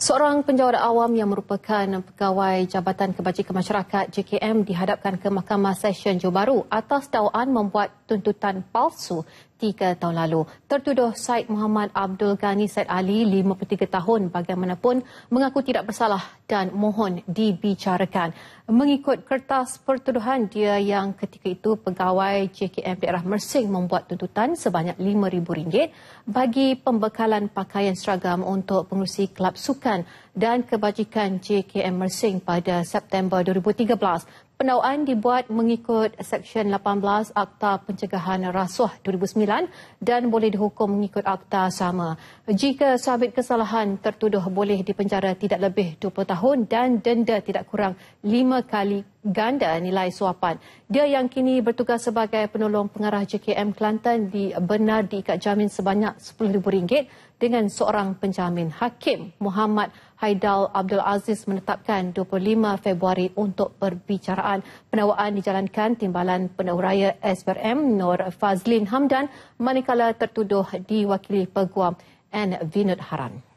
Seorang penjawat awam yang merupakan pegawai Jabatan Kebajikan Masyarakat JKM dihadapkan ke Mahkamah Session Johor Baru atas dakwaan membuat tuntutan palsu tiga tahun lalu. Tertuduh Syed Muhammad Abdul Ghani Syed Ali, 53 tahun bagaimanapun, mengaku tidak bersalah dan mohon dibicarakan. Mengikut kertas pertuduhan dia yang ketika itu pegawai JKM daerah Mersing membuat tuntutan sebanyak RM5,000 bagi pembekalan pakaian seragam untuk pengurusi kelab sukan dan kebajikan JKM Mersing pada September 2013 pendakwaan dibuat mengikut Seksyen 18 Akta Pencegahan Rasuah 2009 dan boleh dihukum mengikut akta sama. Jika sabit kesalahan tertuduh boleh dipenjara tidak lebih 20 tahun dan denda tidak kurang 5 kali ganda nilai suapan. Dia yang kini bertugas sebagai penolong pengarah JKM Kelantan di benar diikat jamin sebanyak rm ringgit dengan seorang penjamin hakim Muhammad Haidal Abdul Aziz menetapkan 25 Februari untuk perbicaraan. Penawaan dijalankan timbalan penawaraya SBRM Nur Fazlin Hamdan manakala tertuduh diwakili peguam N. Vinod Haran.